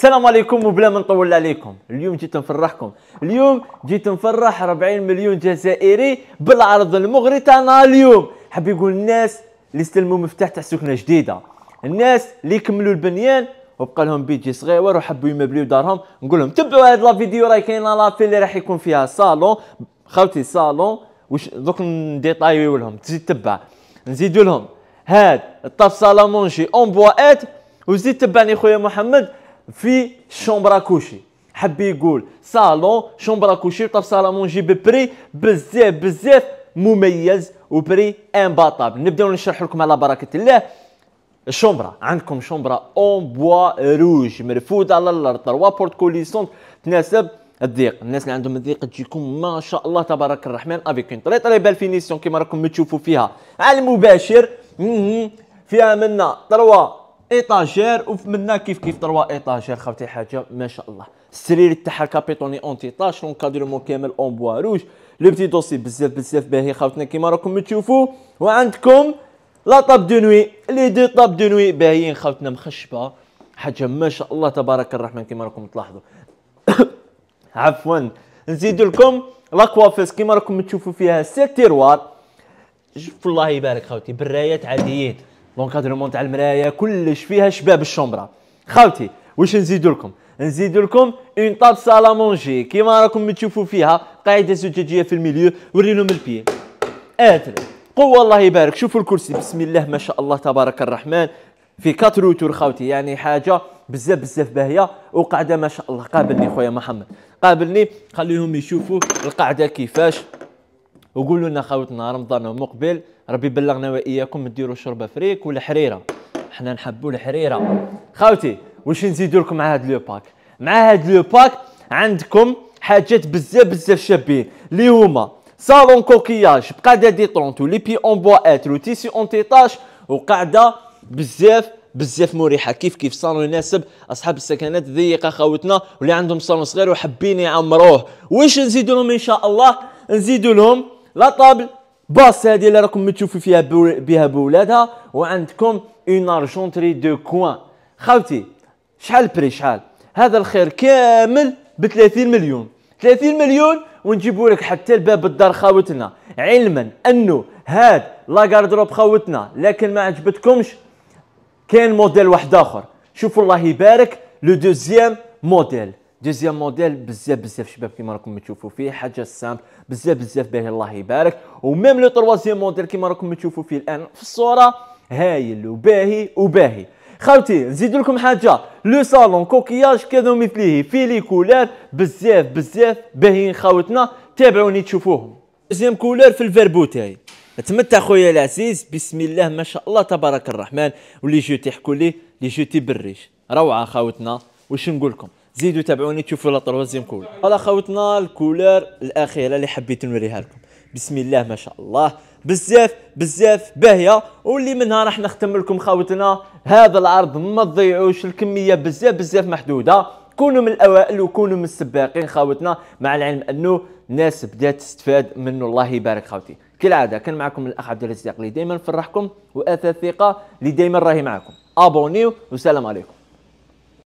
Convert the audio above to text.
السلام عليكم وبلا ما نطول عليكم اليوم جيت نفرحكم اليوم جيت نفرح 40 مليون جزائري بالعرض المغري تاعنا اليوم حاب يقول الناس اللي استلموا مفتاح تاع سكنه جديده الناس اللي كملوا البنيان وبقى لهم بيجي صغير وحبوا يمبليو دارهم نقول لهم تبعوا هاد لا فيديو راهي كاينه في اللي راح يكون فيها صالون خاوتي صالون واش دوك نديطايو لهم تزيد تبع نزيدوا لهم هاد الطاف صالون اون بواات وزيد تبعني خويا محمد في شومبرا كوشي حب يقول صالون شومبرا كوشي طاب صالون جي ببري بزاف بزاف مميز وبري امباطابل نبداو نشرح لكم على بركه الله الشومبرا عندكم شومبرا اون بوا روج مرفوده على الارض تروا بورت كوليسون تناسب الضيق الناس اللي عندهم الضيق تجيكم ما شاء الله تبارك الرحمن افيك اون طري طري بالفينيسيون كيما راكم تشوفوا فيها على المباشر فيها منا تروا ايطاجير ومنا كيف كيف تروا ايطاجير خوتي حاجه ما شاء الله السرير تاعها كابيتوني اون تيطاش لونكادرمون كامل اون بوا روج لو بتي دوسي بزاف بزاف باهي خاوتنا كيما راكم تشوفوا وعندكم لا طاب دو نوي لي دو طاب دو نوي باهيين خاوتنا مخشبه حاجه ما شاء الله تبارك الرحمن كيما راكم تلاحظوا عفوا نزيد لكم لا كوافيس كيما راكم تشوفوا فيها سيت تيروار والله يبارك خوتي برايات عاديين لونكادرمون تاع المرايه كلش فيها شباب الشومبرا خاوتي واش نزيد لكم نزيد لكم اون طاب سالا مونجي كيما راكم تشوفوا فيها قاعده زجاجيه في الميليو وريلهم البي اتر قوه الله يبارك شوفوا الكرسي بسم الله ما شاء الله تبارك الرحمن في كاتروتور خاوتي يعني حاجه بزاف بزاف باهيه وقاعده ما شاء الله قابلني خويا محمد قابلني خليهم يشوفوا القاعده كيفاش وقولوا لنا خاوتنا رمضان مقبل ربي بلغنا واياكم ديروا شربه فريك ولا حريره حنا نحبوا الحريره خاوتي واش نزيدوا لكم مع هذا لو باك مع هذا لو باك عندكم حاجات بزاف بزاف شابين اللي هما صالون كوكياج بقاده دي طرونتو لي بي اون بوا لو تيسي اون تيطاش وقاعده بزاف بزاف مريحه كيف كيف صالون يناسب اصحاب السكنات الضيقه خاوتنا واللي عندهم صالون صغير وحابين يعمروه واش نزيدوا لهم ان شاء الله نزيدوا لهم لا طابل باص هذه اللي راكم متشوفوا فيها بو... بها بولادها وعندكم اون ارجونتري دو كوان خاوتي شحال بري شحال هذا الخير كامل ب 30 مليون 30 مليون ونجيبوا لك حتى لباب الدار خاوتنا علما انه هاد لا كاردروب خاوتنا لكن ما عجبتكمش كاين موديل واحد اخر شوفوا الله يبارك لو دوزيام موديل دوزيام موديل بزاف بزاف شباب كيما راكم تشوفوا فيه حاجه سامبل بزاف بزاف باهي الله يبارك وميم لو تروازيام موديل كيما راكم تشوفوا فيه الان في الصوره هايل وباهي وباهي خوتي نزيد لكم حاجه لو صالون كوكياج كذا مثليه في لي كولار بزاف بزاف باهيين خاوتنا تابعوني تشوفوهم دوزيام كولار في الفيربو تاعي خويا العزيز بسم الله ما شاء الله تبارك الرحمن واللي جوتي حكوا لي لي جوتي بالريش روعه خاوتنا واش نقول لكم زيدوا تابعوني تشوفوا لا طروازيام كول هلا خوتنا الكولر الاخيره اللي حبيت نوريها لكم بسم الله ما شاء الله بزاف بزاف باهيه واللي منها راح نختم لكم خوتنا هذا العرض ما تضيعوش الكميه بزاف بزاف محدوده كونوا من الاوائل وكونوا من السباقين خوتنا مع العلم انه ناس بدات تستفاد منه الله يبارك خوتي كالعاده كان معكم الاخ عبد الرزاق اللي دائما نفرحكم واثاث ثقه اللي دائما راهي معكم ابونيو والسلام عليكم